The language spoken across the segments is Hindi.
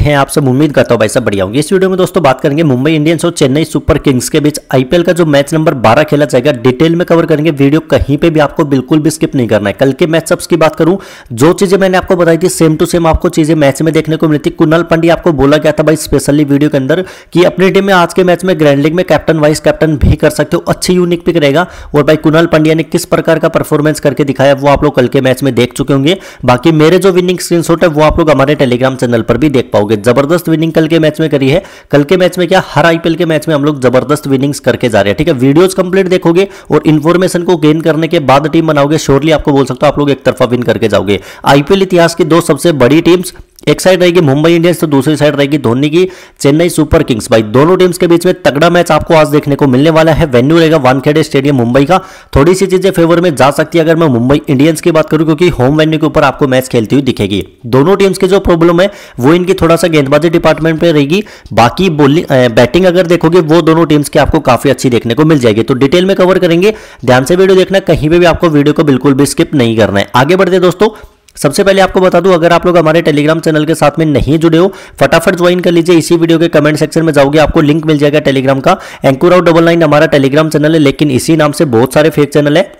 हैं आप सब उम्मीद करता हूं भाई सब बढ़िया होंगे इस वीडियो में दोस्तों बात करेंगे मुंबई इंडियंस और चेन्नई सुपर किंग्स के बीच आईपीएल का जो मैच नंबर 12 खेला जाएगा डिटेल में कवर करेंगे वीडियो कहीं पे भी आपको बिल्कुल भी स्किप नहीं करना है कल के मैच की बात करूं जो चीजें मैंने आपको बताई थी सेम टू सेम आपको चीजें मैच में देखने को मिली थी कुनल पंडी आपको बोला गया था भाई स्पेशली वीडियो के अंदर कि अपनी टीम में आज के मैच में ग्रैंड लीग में कैप्टन वाइस कैप्टन भी कर सकते हो अच्छी यूनिक पिक रहेगा और भाई कुनल पंडिया ने किस प्रकार का परफॉर्मेंस करके दिखाया वो आप लोग कल के मैच में देख चुके होंगे बाकी मेरे जो विनिंग स्क्रीन है वो आप लोग हमारे टेलीग्राम चैनल पर भी देख पाओ पाओगे जबरदस्त विनिंग कल के मैच में करी है कल के मैच में क्या हर आईपीएल के मैच में हम लोग जबरदस्त विनिंग्स करके जा रहे हैं ठीक है वीडियोज कंप्लीट देखोगे और इन्फॉर्मेशन को गेन करने के बाद टीम बनाओगे श्योरली आपको बोल सकता हूं आप लोग एक तरफा विन करके जाओगे आईपीएल इतिहास की दो सबसे बड़ी टीम्स एक साइड रहेगी मुंबई इंडियंस तो दूसरी साइड रहेगी धोनी की चेन्नई सुपर किंग्स भाई दोनों टीम्स के बीच में तगड़ा मैच आपको आज देखने को मिलने वाला है वेन्यू रहेगा वानखेड़े स्टेडियम मुंबई का थोड़ी सी चीजें फेवर में जा सकती है अगर मैं मुंबई इंडियंस की बात करूं क्योंकि होम वेन्यू के ऊपर आपको मैच खेलती हुई दिखेगी दोनों टीम्स की जो प्रॉब्लम है वो इनकी थोड़ा सा गेंदबाजी डिपार्टमेंट पर रहेगी बाकी बोलिंग बैटिंग अगर देखोगे वो दोनों टीम्स की आपको काफी अच्छी देखने को मिल जाएगी तो डिटेल में कवर करेंगे ध्यान से वीडियो देखना कहीं पर भी आपको वीडियो को बिल्कुल भी स्किप नहीं करना है आगे बढ़ते दोस्तों सबसे पहले आपको बता दूं अगर आप लोग हमारे टेलीग्राम चैनल के साथ में नहीं जुड़े हो फटाफट ज्वाइन कर लीजिए इसी वीडियो के कमेंट सेक्शन में जाओगे आपको लिंक मिल जाएगा टेलीग्राम का एंकुर आउट डबल नाइन हमारा टेलीग्राम चैनल है लेकिन इसी नाम से बहुत सारे फेक चैनल है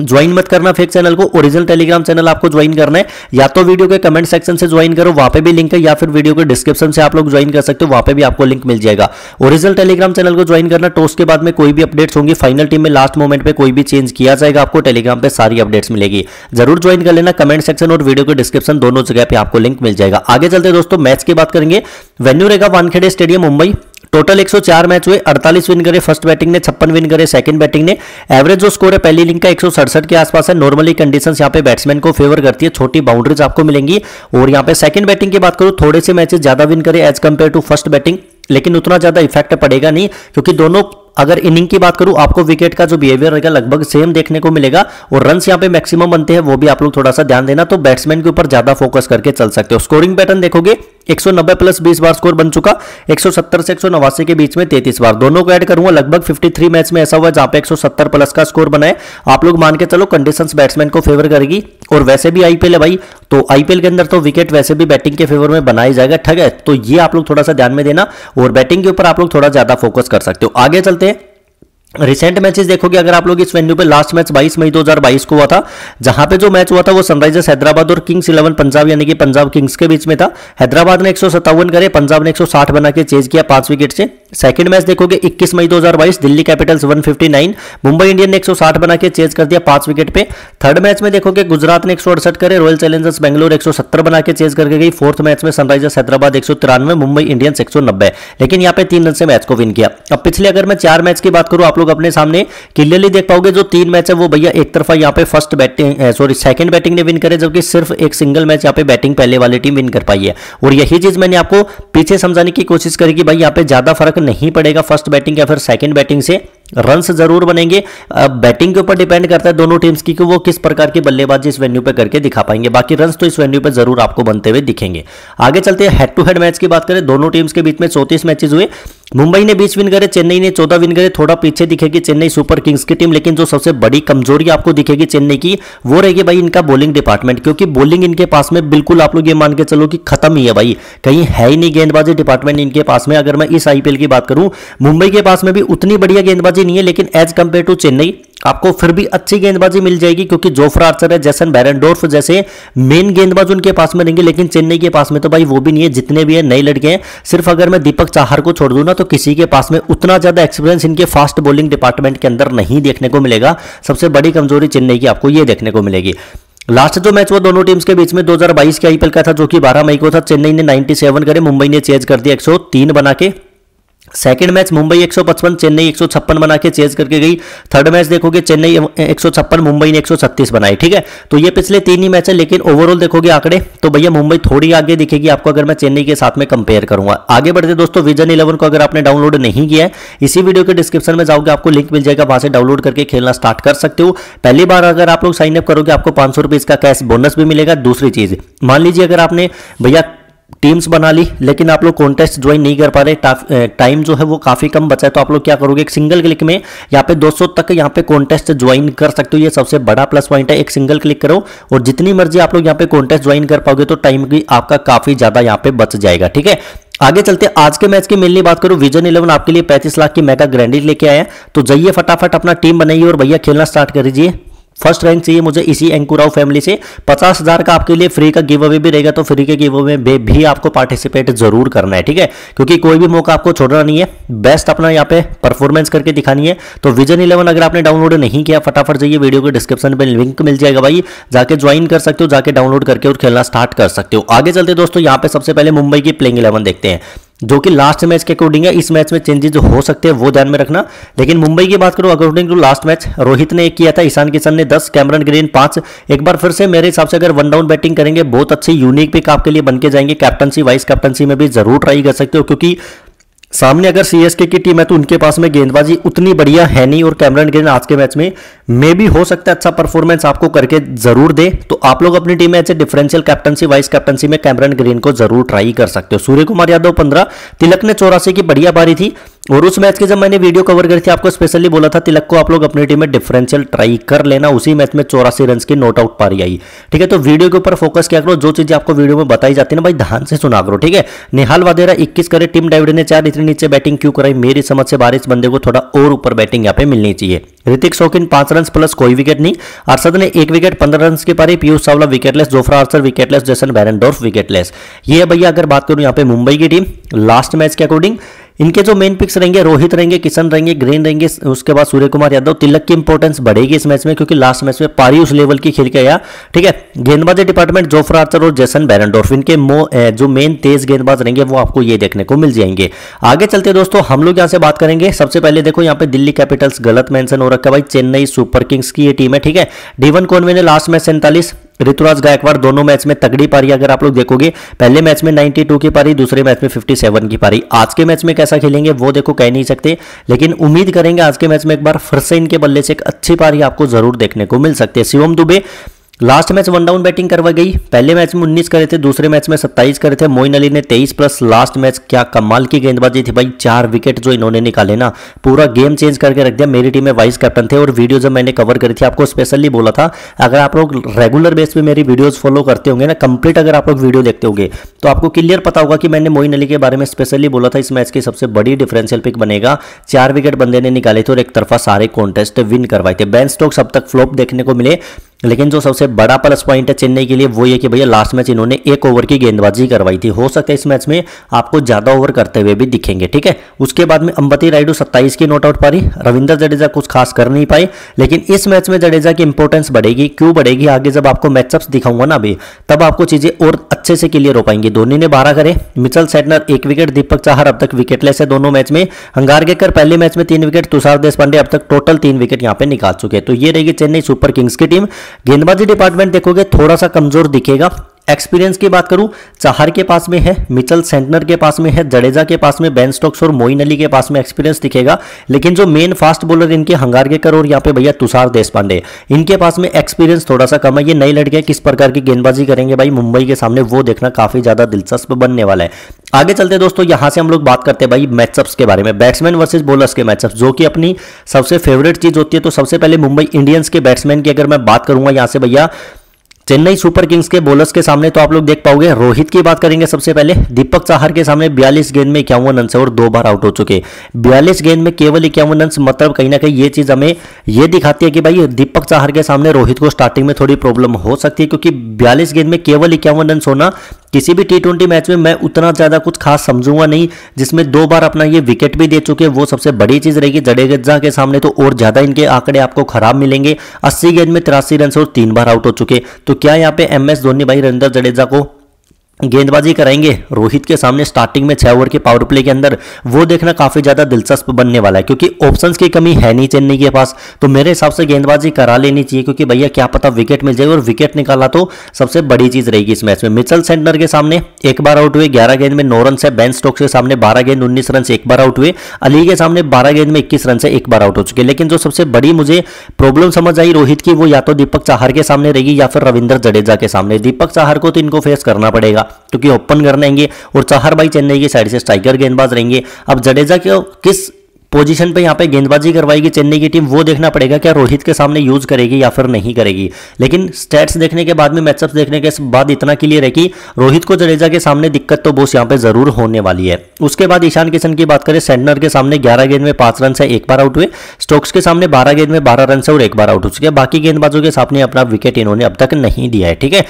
ज्वाइन मत करना फेक चैनल को ओरिजिनल टेलीग्राम चैनल आपको ज्वाइन करना है या तो वीडियो के कमेंट सेक्शन से ज्वाइन करो वहां पे भी लिंक है या फिर वीडियो के डिस्क्रिप्शन से आप लोग ज्वाइन कर सकते हो वहां पे भी आपको लिंक मिल जाएगा ओरिजिनल टेलीग्राम चैनल को ज्वाइन करना टोस्ट के बाद में कोई भी अपडेट्स होंगी फाइनल टीम में लास्ट मोमेंट पर कोई भी चेंज किया जाएगा आपको टेलीग्राम पर सारी अपडेट्स मिलेगी जरूर ज्वाइन कर लेना कमेंट सेक्शन और वीडियो के डिस्क्रिप्शन दोनों जगह पर आपको लिंक मिल जाएगा आगे चलते दोस्तों मैच की बात करेंगे वेन्यू रहेगा Wankhede stadium Mumbai total 104 match हुए 48 विन करे फर्स्ट बैटिंग ने छप्पन विन करे सेकंड बैटिंग ने एवरेज जो स्कोर है पहली लिंग का एक के आसपास है नॉर्मली कंडीशन यहाँ पे बैट्समैन को फेवर करती है छोटी बाउंड्रीज आपको मिलेंगी और यहाँ पे सेकंड बैटिंग की बात करूँ थोड़े से मैचेस ज्यादा विन करे as compared to first batting लेकिन उतना ज्यादा इफेक्ट पड़ेगा नहीं क्योंकि दोनों अगर इनिंग की बात करूं आपको विकेट का जो बिहेवियर रहेगा लगभग सेम देखने को मिलेगा और रन यहाँ पे मैक्सिमम बनते हैं वो भी आप लोग थोड़ा सा ध्यान देना तो बैट्समैन के ऊपर ज्यादा फोकस करके चल सकते हो स्कोरिंग पैटर्न देखोगे 190 प्लस 20 बार स्कोर बन चुका 170 से एक के बीच में 33 बार दोनों को ऐड करूंगा लगभग 53 मैच में ऐसा हुआ जहां पे 170 प्लस का स्कोर बनाए आप लोग मान के चलो कंडीशंस बैट्समैन को फेवर करेगी और वैसे भी आईपीएल है भाई तो आईपीएल के अंदर तो विकेट वैसे भी बैटिंग के फेवर में बनाया जाएगा ठग है तो ये आप लोग थोड़ा सा ध्यान में देना और बैटिंग के ऊपर आप लोग थोड़ा ज्यादा फोकस कर सकते हो आगे चलते हैं रिसेंट मैचेस देखोगे अगर आप लोग इस वेन्यू पे लास्ट मैच 22 मई 2022 को हुआ था जहां पे जो मैच हुआ था वो सनराइजर्स हैदराबाद और किंग्स इलेवन पंजाब यानी कि पंजाब किंग्स के बीच में था हैदराबाद ने एक करे पंजाब ने 160 बना के चेज किया पांच विकेट से सेकंड मैच देखोगे 21 मई 2022 दिल्ली कैपिटल्स 159 मुंबई इंडियन ने 160 बना के चेज कर दिया पांच विकेट पे थर्ड मैच में देखोगे गुजरात ने एक करे रॉयल चैलेंजर्स बेंगलोर 170 बना के चेज करके गई फोर्थ मैच में सनराइजर्स हैदराबाद एक मुंबई इंडियंस एक लेकिन यहाँ पे तीन रन से मैच को विन किया अब पिछले अगर मैं चार मैच की बात करूँ आप लोग अपने सामने क्लियरली देख पाओगे जो तीन मैच है वो भैया एक तरफा यहाँ पे first batting sorry second batting ने विन करे जबकि सिर्फ एक सिंगल मैच यहाँ पे बैटिंग पहले वाली टीम विन कर पाई है और यही चीज मैंने आपको पीछे समझाने की कोशिश करी कि भाई यहाँ पे ज्यादा फर्क नहीं पड़ेगा फर्स्ट बैटिंग या फिर सेकंड बैटिंग से रन जरूर बनेंगे अब बैटिंग के ऊपर डिपेंड करता है दोनों टीम्स की कि वो किस प्रकार की बल्लेबाजी इस वेन्यू पे करके दिखा पाएंगे बाकी रन तो इस वेन्यू पे जरूर आपको बनते हुए दिखेंगे आगे चलते हैं हेड टू हेड मैच की बात करें दोनों टीम्स के बीच में चौतीस मैचेस हुए मुंबई ने बीस विन करे चेन्नई ने चौदह विन करे थोड़ा पीछे दिखेगी चेन्नई सुपर किंग्स की टीम लेकिन जो सबसे बड़ी कमजोरी आपको दिखेगी चेन्नई की वो रहेगी भाई इनका बॉलिंग डिपार्टमेंट क्योंकि बॉलिंग इनके पास में बिल्कुल आप लोग ये मान के चलो कि खत्म ही है भाई कहीं है ही नहीं गेंदबाजी डिपार्टमेंट इनके पास में अगर मैं इस आईपीएल की बात करूं मुंबई के पास में भी उतनी बढ़िया गेंदबाजी नहीं है लेकिन एज कंपेयर टू चेन्नई आपको फिर भी अच्छी गेंदबाजी मिल जाएगी क्योंकि जोफ्रा आर्चर है जैसन बैरनडोर्फ जैसे मेन गेंदबाज उनके पास में रहेंगे लेकिन चेन्नई के पास में तो भाई वो भी नहीं है जितने भी है नए लड़के हैं सिर्फ अगर मैं दीपक चाहर को छोड़ दूं ना तो किसी के पास में उतना ज्यादा एक्सपीरियंस इनके फास्ट बॉलिंग डिपार्टमेंट के अंदर नहीं देखने को मिलेगा सबसे बड़ी कमजोरी चेन्नई की आपको ये देखने को मिलेगी लास्ट जो मैच हुआ दोनों टीम्स के बीच में 2022 के आईपीएल का था जो कि 12 मई को था चेन्नई ने 97 करे मुंबई ने चेज कर दिया 103 बना के सेकेंड मैच मुंबई 155 चेन्नई 156 बना के चेज करके गई थर्ड मैच देखोगे चेन्नई 156 मुंबई ने 136 बनाई ठीक है तो ये पिछले तीन ही मैच है लेकिन ओवरऑल देखोगे आंकड़े तो भैया मुंबई थोड़ी आगे दिखेगी आपको अगर मैं चेन्नई के साथ में कंपेयर करूंगा आगे बढ़ते दोस्तों विजन इलेवन को अगर आपने डाउनलोड नहीं किया है इसी वीडियो के डिस्क्रिप्शन में जाओगे आपको लिंक मिल जाएगा वहां से डाउनलोड करके खेलना स्टार्ट कर सकते हो पहली बार अगर आप लोग साइनअप करोगे आपको पांच सौ का कैश बोनस भी मिलेगा दूसरी चीज मान लीजिए अगर आपने भैया टीम्स बना ली लेकिन आप लोग कॉन्टेस्ट ज्वाइन नहीं कर पा रहे टाइम जो है वो काफ़ी कम बचा है तो आप लोग क्या करोगे एक सिंगल क्लिक में यहाँ पे 200 तक यहाँ पे कॉन्टेस्ट ज्वाइन कर सकते हो ये सबसे बड़ा प्लस पॉइंट है एक सिंगल क्लिक करो और जितनी मर्जी आप लोग यहाँ पे कॉन्टेस्ट ज्वाइन कर पाओगे तो टाइम भी आपका काफ़ी ज़्यादा यहाँ पे बच जाएगा ठीक है आगे चलते आज के मैच की मेनली बात करूं विजन इलेवन आपके लिए पैंतीस लाख की मेगा ग्रैंडी लेके आया तो जाइए फटाफट अपना टीम बनाइए और भैया खेलना स्टार्ट कर दीजिए फर्स्ट रैंक चाहिए मुझे इसी एंकुराव फैमिली से पचास हज़ार का आपके लिए फ्री का गिव अवे भी रहेगा तो फ्री के गिव अवे में भी आपको पार्टिसिपेट जरूर करना है ठीक है क्योंकि कोई भी मौका आपको छोड़ना नहीं है बेस्ट अपना यहाँ पे परफॉर्मेंस करके दिखानी है तो विजन इलेवन अगर आपने डाउनलोड नहीं किया फटाफट जाइए वीडियो के डिस्क्रिप्शन पर लिंक मिल जाएगा भाई जाके ज्वाइन कर सकते हो जाके डाउनलोड करके और खेलना स्टार्ट कर सकते हो आगे चलते दोस्तों यहाँ पे सबसे पहले मुंबई की प्लेइंग इलेवन देखते हैं जो कि लास्ट मैच के अकॉर्डिंग है इस मैच में चेंजेस हो सकते हैं वो ध्यान में रखना लेकिन मुंबई की बात करूं according to last match Rohit ने एक किया था ईशान किशन ने दस कैमरन ग्रीन पांच एक बार फिर से मेरे हिसाब से अगर वन डाउन बैटिंग करेंगे बहुत अच्छी यूनिक पिक आपके लिए बन के जाएंगे कैप्टनसी वाइस कैप्टनसी में भी जरूर ट्राई कर सकते हो क्योंकि सामने अगर सीएसके की टीम है तो उनके पास में गेंदबाजी उतनी बढ़िया है नहीं और कैमरन ग्रीन आज के मैच में मे भी हो सकता है अच्छा परफॉर्मेंस आपको करके जरूर दे तो आप लोग अपनी टीम में ऐसे डिफरेंशियल कैप्टनसी वाइस कैप्टनसी में कैमरन ग्रीन को जरूर ट्राई कर सकते हो सूर्य कुमार यादव पंद्रह तिलक ने चौरासी की बढ़िया पारी थी और उस मैच के जब मैंने वीडियो कवर करी थी आपको स्पेशली बोला था तिलक को आप लोग अपनी टीम में डिफरेंशियल ट्राई कर लेना उसी मैच में चौरासी रन की नोट आउट पारी आई ठीक है तो वीडियो के ऊपर फोकस किया करो जो चीजें आपको वीडियो में बताई जाती है ना भाई ध्यान से सुना करो ठीक है निहाल वादेरा इक्कीस करे टीम डेविड ने चार इतनी नीचे बैटिंग क्यों कराई मेरी समझ से बारिश बंदे को थोड़ा और ऊपर बैटिंग यहाँ पे मिलनी चाहिए ऋतिक शौकीन पांच रन प्लस कोई विकेट नहीं अर्षद ने एक विकेट पंद्रह रन की पारी Piyush Chawla wicketless Jofra Archer wicketless Jason Behrendorff wicketless ये भैया अगर बात करूं यहाँ पे मुंबई की टीम लास्ट मैच के अकॉर्डिंग इनके जो मेन पिक्स रहेंगे रोहित रहेंगे किशन रहेंगे ग्रीन रहेंगे उसके बाद सूर्य कुमार यादव तिलक की इंपॉर्टेंस बढ़ेगी इस मैच में क्योंकि लास्ट मैच में पारी उस लेवल की खेल के आया ठीक है गेंदबाजी डिपार्टमेंट जोफर आर्चर और जैसन बैरनडोर्फ इनके जो मेन तेज गेंदबाज रहेंगे वो आपको ये देखने को मिल जाएंगे आगे चलते दोस्तों हम लोग यहाँ से बात करेंगे सबसे पहले देखो यहाँ पे दिल्ली कैपिटल्स गलत मैंशन हो रखा है भाई चेन्नई सुपर किंग्स की ये टीम है ठीक है डीवन कोनवे ने लास्ट मैच सैंतालीस ऋतुराज गायकवाड़ दोनों मैच में तगड़ी पारी अगर आप लोग देखोगे पहले मैच में 92 की पारी दूसरे मैच में 57 की पारी आज के मैच में कैसा खेलेंगे वो देखो कह नहीं सकते लेकिन उम्मीद करेंगे आज के मैच में एक बार फिर से इनके बल्ले से एक अच्छी पारी आपको जरूर देखने को मिल सकती है Shivam Dube last match one down batting करवाई गई पहले मैच में 19 करे थे दूसरे मैच में 27 करे थे मोइन अली ने 23 प्लस लास्ट मैच क्या कमाल की गेंदबाजी थी भाई चार विकेट जो इन्होंने निकाले ना पूरा गेम चेंज करके रख दिया मेरी टीम में वाइस कैप्टन थे और वीडियो जब मैंने कवर करी थी आपको स्पेशली बोला था अगर आप लोग रेगुलर बेस पर मेरी वीडियोज फॉलो करते होंगे ना कंप्लीट अगर आप लोग वीडियो देखते होंगे तो आपको क्लियर पता होगा कि मैंने मोइन अली के बारे में स्पेशली बोला था इस मैच की सबसे बड़ी डिफरेंशियल पिक बनेगा चार विकेट बंदे ने निकाले थे और एक तरफा सारे कॉन्टेस्ट विन करवाए थे बैन स्टॉक्स अब तक फ्लॉप देखने को मिले लेकिन जो सबसे बड़ा प्लस पॉइंट है चेन्नई के लिए वो ये कि भैया लास्ट मैच इन्होंने एक ओवर की गेंदबाजी करवाई थी हो सकता है इस मैच में आपको ज्यादा ओवर करते हुए भी दिखेंगे ठीक है उसके बाद में अंबती रायडू सत्ताईस की नोट आउट पारी रविंदर जडेजा कुछ खास कर नहीं पाए लेकिन इस मैच में जडेजा की इंपॉर्टेंस बढ़ेगी क्यों बढ़ेगी आगे जब आपको मैचअप्स दिखाऊंगा ना अभी तब आपको चीजें और अच्छे से क्लियर हो पाएंगी धोनी ने बारह करे मिचल सेटनर एक विकेट दीपक चाहर अब तक विकेटलेस है दोनों मैच में हंगारगेकर पहले मैच में तीन विकेट तुषार देश अब तक टोटल तीन विकेट यहाँ पे निकाल चुके हैं तो ये रहेगी चेन्नई सुपर किंग्स की टीम गेंदबाजी डिपार्टमेंट देखोगे थोड़ा सा कमजोर दिखेगा एक्सपीरियंस की बात करूं चाहर के पास में है मिचल सेंटनर के पास में है जडेजा के पास में बैन स्टॉक्स और मोइन अली के पास में एक्सपीरियंस दिखेगा लेकिन जो मेन फास्ट बॉलर इनके हंगारगेकर और यहाँ पे भैया तुषार देशपांडे इनके पास में एक्सपीरियंस थोड़ा सा कम है ये नई लड़के किस प्रकार की गेंदबाजी करेंगे भाई मुंबई के सामने वो देखना काफी ज्यादा दिलचस्प बनने वाला है आगे चलते दोस्तों यहां से हम लोग बात करते हैं भाई मैचअप्स के बारे में बैट्समैन वर्सेज बॉलर्स के मैचअप जो कि अपनी सबसे फेवरेट चीज होती है तो सबसे पहले मुंबई इंडियंस के बैट्समैन की अगर मैं बात करूंगा यहां से भैया चेन्नई सुपर किंग्स के बॉलर्स के सामने तो आप लोग देख पाओगे रोहित की बात करेंगे सबसे पहले दीपक चाहर के सामने बयालीस गेंद में इक्यावन रन और दो बार आउट हो चुके बयालीस गेंद में केवल इक्यावन रन मतलब कहीं ना कहीं ये चीज हमें ये दिखाती है कि भाई दीपक चाहर के सामने रोहित को स्टार्टिंग में थोड़ी प्रॉब्लम हो सकती है क्योंकि बयालीस गेंद में केवल इक्यावन रन होना किसी भी टी मैच में मैं उतना ज़्यादा कुछ खास समझूंगा नहीं जिसमें दो बार अपना ये विकेट भी दे चुके वो सबसे बड़ी चीज़ रहेगी जडेगजा के सामने तो और ज़्यादा इनके आंकड़े आपको खराब मिलेंगे अस्सी गेंद में तिरासी रन और तीन बार आउट हो चुके तो तो क्या यहाँ पे एम एस धोनी भाई रविंद्र जडेजा को गेंदबाजी कराएंगे रोहित के सामने स्टार्टिंग में छह ओवर के पावर प्ले के अंदर वो देखना काफी ज्यादा दिलचस्प बनने वाला है क्योंकि ऑप्शंस की कमी है नहीं चेन्नई के पास तो मेरे हिसाब से गेंदबाजी करा लेनी चाहिए क्योंकि भैया क्या पता विकेट मिल जाएगी और विकेट निकाला तो सबसे बड़ी चीज रहेगी इस मैच में मिचल सेंटनर के सामने एक बार आउट हुए ग्यारह गेंद में नौ रन से बैन स्टोक्स के सामने बारह गेंद उन्नीस रन से एक बार आउट हुए अली के सामने बारह गेंद में इक्कीस रन से एक बार आउट हो चुके लेकिन जो सबसे बड़ी मुझे प्रॉब्लम समझ आई रोहित की वो या तो दीपक चाहर के सामने रहेगी या फिर रविंद्र जडेजा के सामने दीपक चाहर को तो इनको फेस करना पड़ेगा क्योंकि ओपन कर लेंगे और चाहर भाई चेन्नई की साइड से स्ट्राइकर गेंदबाज रहेंगे अब जडेजा के किस पोजीशन पे यहाँ पे गेंदबाजी करवाएगी चेन्नई की टीम वो देखना पड़ेगा क्या रोहित के सामने यूज करेगी या फिर नहीं करेगी लेकिन स्टैट्स देखने के बाद में मैचअप्स देखने के बाद इतना क्लियर है कि रोहित को जडेजा के सामने दिक्कत तो बोस यहाँ पे जरूर होने वाली है उसके बाद ईशान किशन की बात करें सेंटनर के सामने ग्यारह गेंद में पांच रन से एक बार आउट हुए स्टोक्स के सामने बारह गेंद में बारह रन से और एक बार आउट हो चुके बाकी गेंदबाजों के सामने अपना विकेट इन्होंने अब तक नहीं दिया है ठीक है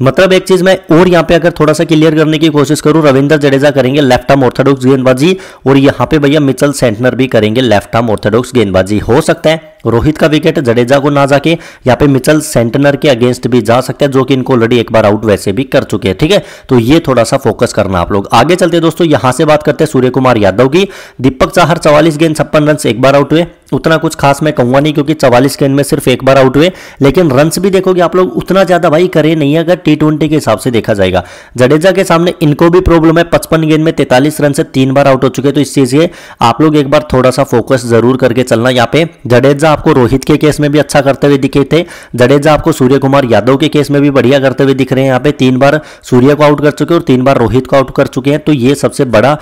मतलब एक चीज मैं और यहाँ पे अगर थोड़ा सा क्लियर करने की कोशिश करूं रविंदर जडेजा करेंगे लेफ्ट आर्म ऑर्थोडॉक्स गेंदबाजी और यहाँ पे भैया मिचल सेंटनर भी करेंगे लेफ्ट आर्म ऑर्थोडॉक्स गेंदबाजी हो सकता है रोहित का विकेट जडेजा को ना जाके यहाँ पे मिचल सेंटनर के अगेंस्ट भी जा सकता है जो कि इनको ऑलरेडी एक बार आउट वैसे भी कर चुके हैं ठीक है तो ये थोड़ा सा फोकस करना आप लोग आगे चलते दोस्तों यहां से बात करते हैं सूर्य कुमार यादव की दीपक चाहर चवालीस गेंद छप्पन रन एक बार आउट हुए उतना कुछ खास मैं कहूंगा नहीं क्योंकि चवालीस गेंद में सिर्फ एक बार आउट हुए लेकिन रन भी देखोगे आप लोग उतना ज्यादा भाई करे नहीं अगर टी ट्वेंटी के हिसाब से देखा जाएगा जडेजा के सामने इनको भी प्रॉब्लम है पचपन गेंद में तैतालीस रन से तीन बार आउट हो चुके तो इस चीज के आप लोग एक बार थोड़ा सा फोकस जरूर करके चलना यहाँ पे जडेजा आपको रोहित के केस में भी अच्छा करते हुए दिखे थे जडेजा आपको सूर्य कुमार यादव के केस में भी बढ़िया करते हुए दिख रहे हैं यहाँ पे तीन बार सूर्य को आउट कर चुके और तीन बार रोहित को आउट कर चुके हैं तो ये सबसे बड़ा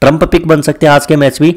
ट्रंप पिक बन सकते हैं आज के मैच भी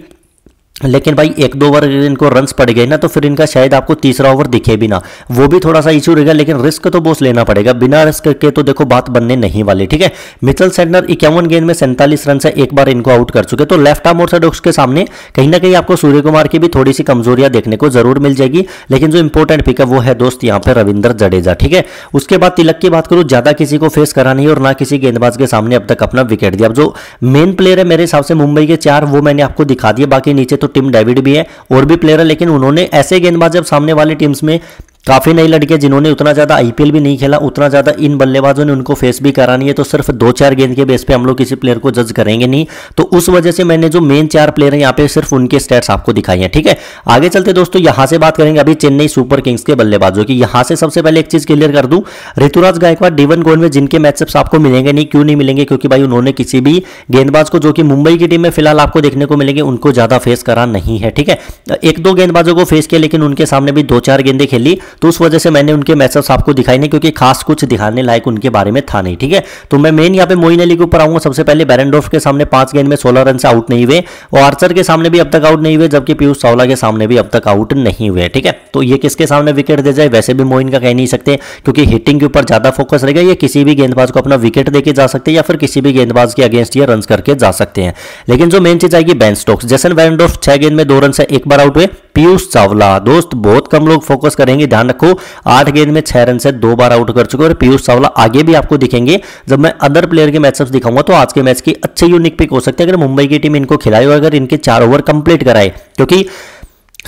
लेकिन भाई एक दो ओवर इनको रन्स पड़ गए ना तो फिर इनका शायद आपको तीसरा ओवर दिखे भी ना वो भी थोड़ा सा इशू रहेगा लेकिन रिस्क तो बोस लेना पड़ेगा बिना रिस्क के तो देखो बात बनने नहीं वाली ठीक है मिचल सेंटनर इक्यावन गेंद में सैंतालीस रन से एक बार इनको आउट कर चुके तो लेफ्ट आर्म साइड के सामने कहीं ना कहीं आपको सूर्य कुमार की भी थोड़ी सी कमजोरियां देखने को जरूर मिल जाएगी लेकिन जो इंपॉर्टेंट पिक है वो है दोस्त यहाँ पर रविंद्र जडेजा ठीक है उसके बाद तिलक की बात करूँ ज्यादा किसी को फेस करा नहीं और ना किसी गेंदबाज के सामने अब तक अपना विकेट दिया अब जो मेन प्लेयर है मेरे हिसाब से मुंबई के चार वो मैंने आपको दिखा दिया बाकी नीचे तो टीम डेविड भी है और भी प्लेयर है लेकिन उन्होंने ऐसे गेंदबाज जब सामने वाली टीम्स में काफ़ी नई लड़के जिन्होंने उतना ज़्यादा आईपीएल भी नहीं खेला उतना ज़्यादा इन बल्लेबाजों ने उनको फेस भी करानी है तो सिर्फ दो चार गेंद के बेस पे हम लोग किसी प्लेयर को जज करेंगे नहीं तो उस वजह से मैंने जो मेन चार प्लेयर हैं यहाँ पे सिर्फ उनके स्टैट्स आपको दिखाई हैं ठीक है आगे चलते दोस्तों यहाँ से बात करेंगे अभी चेन्नई सुपर किंग्स के बल्लेबाजों की यहाँ से सबसे पहले एक चीज़ क्लियर कर दूँ ऋतुराज गायकवाड़ डीवन में जिनके मैचअप्स आपको मिलेंगे नहीं क्यों नहीं मिलेंगे क्योंकि भाई उन्होंने किसी भी गेंदबाज को जो कि मुंबई की टीम में फिलहाल आपको देखने को मिलेंगे उनको ज़्यादा फेस करा नहीं है ठीक है एक दो गेंदबाजों को फेस किया लेकिन उनके सामने भी दो चार गेंदें खेली तो उस वजह से मैंने उनके मैसेज आपको दिखाई नहीं क्योंकि खास कुछ दिखाने लायक उनके बारे में था नहीं ठीक है तो मैं मेन यहाँ पे मोइन अली के ऊपर आऊंगा सबसे पहले बैरनडोफ के सामने पांच गेंद में सोलह रन से आउट नहीं हुए और आर्चर के सामने भी अब तक आउट नहीं हुए जबकि पीयूष चावला के सामने भी अब तक आउट नहीं हुए ठीक है तो ये किसके सामने विकेट दे जाए वैसे भी मोइन का कह नहीं सकते क्योंकि हिटिंग के ऊपर ज्यादा फोकस रहेगा ये किसी भी गेंदबाज को अपना विकेट देके जा सकते हैं या फिर किसी भी गेंदबाज के अगेंस्ट ये रन करके जा सकते हैं लेकिन जो मेन चीज आएगी बैन स्टोक्स जैसन बैरनडोफ छह गेंद में दो रन से एक बार आउट हुए पीयूष चावला दोस्त बहुत कम लोग फोकस करेंगे ध्यान ध्यान रखो आठ गेंद में छह रन से दो बार आउट कर चुके और पीयूष चावला आगे भी आपको दिखेंगे जब मैं अदर प्लेयर के मैचअप दिखाऊंगा तो आज के मैच की अच्छे यूनिक पिक हो सकते हैं अगर मुंबई की टीम इनको खिलाई और अगर इनके चार ओवर कंप्लीट कराए क्योंकि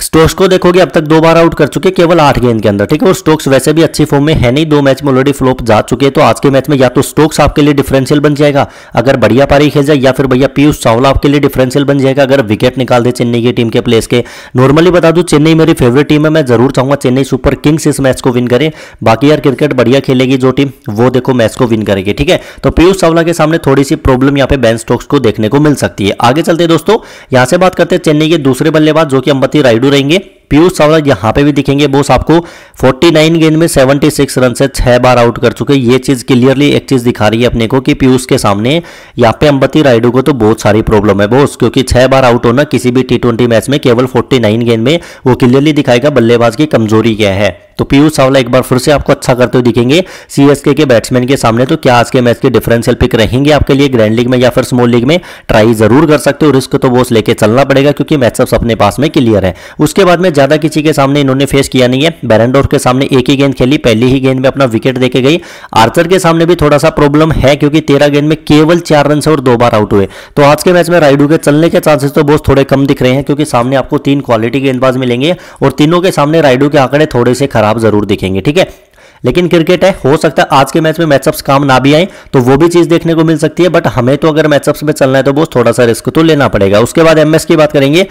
स्टोक्स को देखोगे अब तक दो बार आउट कर चुके केवल आठ गेंद के अंदर ठीक है और स्टोक्स वैसे भी अच्छी फॉर्म में है नहीं दो मैच में ऑलरेडी फ्लॉप जा चुके हैं तो आज के मैच में या तो स्टोक्स आपके लिए डिफरेंशियल बन जाएगा अगर बढ़िया पारी खेल जाए या फिर भैया पीयूष चावला आपके लिए डिफरेंशियल बन जाएगा अगर विकेट निकाल दे चेन्नई की टीम के प्लेस के नॉर्मली बता दू चेन्नई मेरी फेवरेट टीम है मैं जरूर चाहूंगा चेन्नई सुपर किंग्स इस मैच को विन करे बाकी यार क्रिकेट बढ़िया खेलेगी जो टीम वो देखो मैच को विन करेगी ठीक है तो पीयूष चावला के सामने थोड़ी सी प्रॉब्लम यहाँ पे बैन स्टोक्स को देखने को मिल सकती है आगे चलते दोस्तों यहां से बात करते हैं चेन्नई के दूसरे बल्लेबाज जो कि अंबती राइड रहेंगे पीयूष चावला यहाँ पे भी दिखेंगे बोस आपको 49 गेंद में 76 रन से छह बार आउट कर चुके ये चीज क्लियरली एक चीज दिखा रही है अपने को कि पीयूष के सामने यहाँ पे अंबती राइडू को तो बहुत सारी प्रॉब्लम है बोस क्योंकि छह बार आउट होना किसी भी टी मैच में केवल फोर्टी गेंद में वो क्लियरली दिखाएगा बल्लेबाज की कमजोरी क्या है तो पीयूष चावला एक बार फिर से आपको अच्छा करते हुए दिखेंगे सीएसके के बैट्समैन के सामने तो क्या आज के मैच के डिफरेंशियल पिक रहेंगे आपके लिए ग्रैंड लीग में या फिर स्मॉल लीग में ट्राई जरूर कर सकते हो रिस्क तो बोस लेके चलना पड़ेगा क्योंकि मैचअप्स अपने पास में क्लियर है उसके बाद में ज्यादा किसी के सामने इन्होंने फेस किया नहीं है बैरनडोर के सामने एक ही गेंद खेली पहली ही गेंद में अपना विकेट देके गई आर्थर के सामने भी थोड़ा सा प्रॉब्लम है क्योंकि तेरह गेंद में केवल चार रन से और दो बार आउट हुए तो आज के मैच में राइडू के चलने के चांसेस तो बहुत थोड़े कम दिख रहे हैं क्योंकि सामने आपको तीन क्वालिटी गेंदबाज मिलेंगे और तीनों के सामने राइडू के आंकड़े थोड़े से खराब जरूर दिखेंगे ठीक है लेकिन क्रिकेट है हो सकता है आज के मैच में मैचअप्स काम ना भी आए तो वो भी चीज देखने को मिल सकती है बट हमें तो अगर मैचअप्स में चलना है तो बहुत थोड़ा सा रिस्क तो लेना पड़ेगा उसके बाद एमएस की बात करेंगे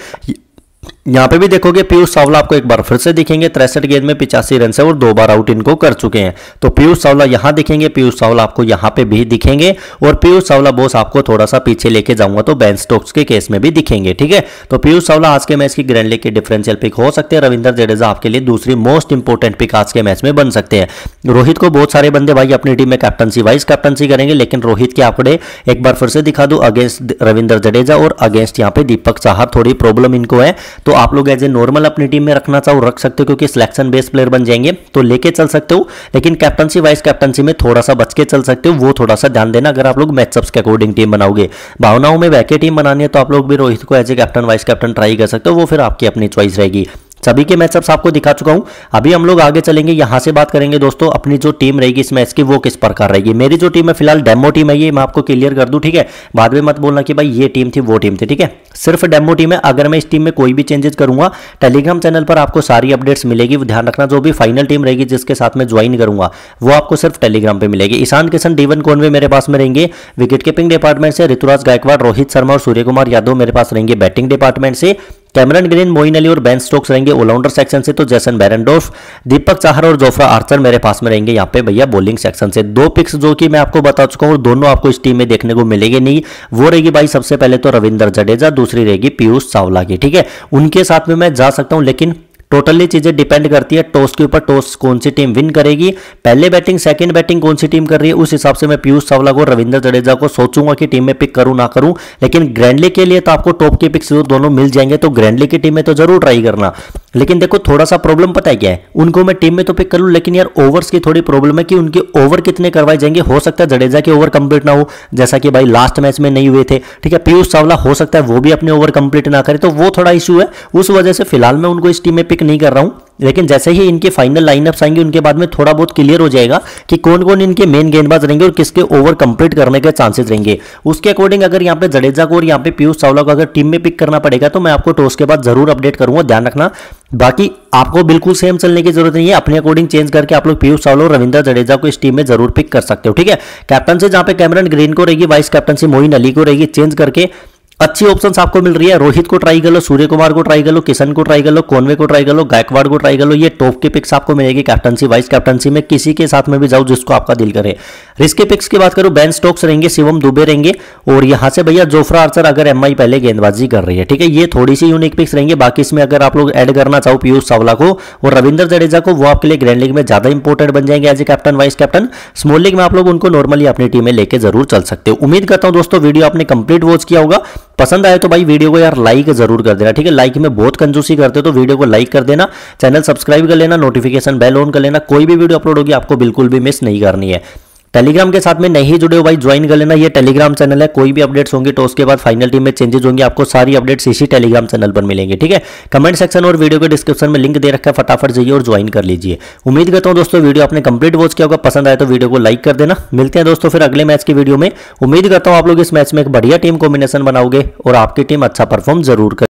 यहाँ पे भी देखोगे पीयूष सावला आपको एक बार फिर से दिखेंगे तिरसठ गेंद में पिचासी रन से और दो बार आउट इनको कर चुके हैं तो पीयूष सावला यहाँ दिखेंगे पीयूष सावला आपको यहाँ पे भी दिखेंगे और पीयूष चावला बोस आपको थोड़ा सा पीछे लेके जाऊंगा तो बैन स्टोक्स के केस में भी दिखेंगे ठीक है तो पीयूष चावला आज के मैच की ग्रैंड लेग के डिफरेंशियल पिक हो सकते हैं रविंद्र जडेजा आपके लिए दूसरी मोस्ट इंपोर्टेंट पिक आज के मैच में बन सकते हैं रोहित को बहुत सारे बंदे भाई अपनी टीम में कैप्टनसी वाइस कैप्टनसी करेंगे लेकिन रोहित के आंकड़े एक बार फिर से दिखा दू अगेंस्ट रविंदर जडेजा और अगेंस्ट यहाँ पे दीपक चाह थोड़ी प्रॉब्लम इनको है तो तो आप लोग एज ए नॉर्मल अपनी टीम में रखना चाहो रख सकते हो क्योंकि सिलेक्शन बेस्ड प्लेयर बन जाएंगे तो लेके चल सकते हो लेकिन कैप्टनसी वाइस कैप्टनसी में थोड़ा सा बच के चल सकते हो वो थोड़ा सा ध्यान देना अगर आप लोग मैचअप्स के अकॉर्डिंग टीम बनाओगे भावनाओं में वैके टीम बनानी है तो आप लोग भी रोहित को as a captain vice captain try कर सकते हो वो फिर आपकी अपनी चॉइस रहेगी सभी के मैचअप्स आपको दिखा चुका हूं अभी हम लोग आगे चलेंगे यहां से बात करेंगे दोस्तों अपनी जो टीम रहेगी इस मैच की वो किस प्रकार रहेगी मेरी जो टीम है फिलहाल डेमो टीम है ये मैं आपको क्लियर कर दूं ठीक है बाद में मत बोलना कि भाई ये टीम थी वो टीम थी ठीक है सिर्फ डेमो टीम है अगर मैं इस टीम में कोई भी चेंजेस करूंगा टेलीग्राम चैनल पर आपको सारी अपडेट्स मिलेगी ध्यान रखना जो भी फाइनल टीम रहेगी जिसके साथ में ज्वाइन करूंगा वो आपको सिर्फ टेलीग्राम पर मिलेगी ईशान किशन डीवन कौनवे मेरे पास में रहेंगे विकेट कीपिंग डिपार्टमेंट से ऋतुराज गायकवाड़ रोहित शर्मा और सूर्य कुमार यादव मेरे पास रहेंगे बैटिंग डिपार्टमेंट से कैमरन ग्रीन मोइन अली और बैन स्टोक्स रहेंगे ऑलराउंडर सेक्शन से तो जैसन बैरनडोफ दीपक चाहर और जोफ्रा आर्चर मेरे पास में रहेंगे यहाँ पे भैया बॉलिंग सेक्शन से दो पिक्स जो कि मैं आपको बता चुका हूँ दोनों आपको इस टीम में देखने को मिलेगी नहीं वो रहेगी भाई सबसे पहले तो रविंदर जडेजा दूसरी रहेगी पीयूष चावला की ठीक है उनके साथ में मैं जा सकता हूँ लेकिन टोटली चीजें डिपेंड करती है टॉस के ऊपर टॉस कौन सी टीम विन करेगी पहले बैटिंग सेकंड बैटिंग कौन सी टीम कर रही है उस हिसाब से मैं पीयूष सावला को रविंद्र जडेजा को सोचूंगा कि टीम में पिक करूं ना करूं लेकिन ग्रैंडली के लिए तो आपको टॉप के पिक्स दोनों मिल जाएंगे तो ग्रैंडली की टीम में तो जरूर ट्राई करना लेकिन देखो थोड़ा सा प्रॉब्लम पता है क्या है उनको मैं टीम में तो पिक कर लूँ लेकिन यार ओवर्स की थोड़ी प्रॉब्लम है कि उनके ओवर कितने करवाए जाएंगे हो सकता है जडेजा के ओवर कंप्लीट ना हो जैसा कि भाई लास्ट मैच में नहीं हुए थे ठीक है पीयूष चावला हो सकता है वो भी अपने ओवर कंप्लीट ना करे तो वो थोड़ा इशू है उस वजह से फिलहाल मैं उनको इस टीम में पिक नहीं कर रहा हूँ लेकिन जैसे ही इनके फाइनल लाइनअप्स आएंगे उनके बाद में थोड़ा बहुत क्लियर हो जाएगा कि कौन कौन इनके मेन गेंदबाज रहेंगे और किसके ओवर कंप्लीट करने के चांसेस रहेंगे उसके अकॉर्डिंग अगर यहाँ पे जडेजा को और यहाँ पे पीयूष चावला को अगर टीम में पिक करना पड़ेगा तो मैं आपको टॉस के बाद जरूर अपडेट करूंगा ध्यान रखना बाकी आपको बिल्कुल सेम चलने की जरूरत नहीं है अपने अकॉर्डिंग चेंज करके आप लोग पीयूष चावला और रविंद्र जडेजा को इस टीम में जरूर पिक कर सकते हो ठीक है कैप्टनसी जहां पे कैमरन ग्रीन को रहेगी वाइस कैप्टनसी मोहिन अली को रहेगी चेंज करके अच्छी ऑप्शंस आपको मिल रही है रोहित को ट्राई कर लो सूर्य कुमार को ट्राई कर लो किशन को ट्राई कर लो कोनवे को ट्राई कर लो गायकवाड़ को ट्राई कर लो ये टॉप की पिक्स आपको मिलेगी कैप्टनसी वाइस कैप्टनसी में किसी के साथ में भी जाओ जिसको आपका दिल करे रिस्के पिक्स की बात करूं बैन स्टोक्स रहेंगे शिवम दुबे रहेंगे और यहां से भैया जोफ्रा आर्चर अगर एम पहले गेंदबाजी कर रही है ठीक है ये थोड़ी सी यूनिक पिक्स रहेंगे बाकी इसमें अगर आप लोग ऐड करना चाहो पीयूष सावला को और रविंदर जडेजा को वो आपके लिए ग्रैंड लीग में ज्यादा इंपॉर्टेंट बन जाएंगे as a captain vice captain small league में आप लोग उनको नॉर्मली अपनी टीम में लेकर जरूर चल सकते हो उम्मीद करता हूं दोस्तों वीडियो आपने कंप्लीट वॉच किया होगा पसंद आए तो भाई वीडियो को यार लाइक जरूर कर देना ठीक है लाइक में बहुत कंजूसी करते हो तो वीडियो को लाइक कर देना चैनल सब्सक्राइब कर लेना नोटिफिकेशन बेल ऑन कर लेना कोई भी वीडियो अपलोड होगी आपको बिल्कुल भी मिस नहीं करनी है टेलीग्राम के साथ में नहीं जुड़े हो भाई ज्वाइन कर लेना ये टेलीग्राम चैनल है कोई भी अपडेट्स होंगे तो उसके बाद फाइनल टीम में चेंजेस होंगे आपको सारी अपडेट्स इसी टेलीग्राम चैनल पर मिलेंगे ठीक है कमेंट सेक्शन और वीडियो के डिस्क्रिप्शन में लिंक दे रखा है फटाफट जाइए और ज्वाइन कर लीजिए उम्मीद करता हूँ दोस्तों वीडियो आपने कंप्लीट वॉच किया होगा पसंद आए तो वीडियो को लाइक कर देना मिलते हैं दोस्तों फिर अगले मैच की वीडियो में उम्मीद करता हूँ आप लोग इस मैच में एक बढ़िया टीम कॉम्बिनेशन बनाओगे और आपकी टीम अच्छा परफॉर्म जरूर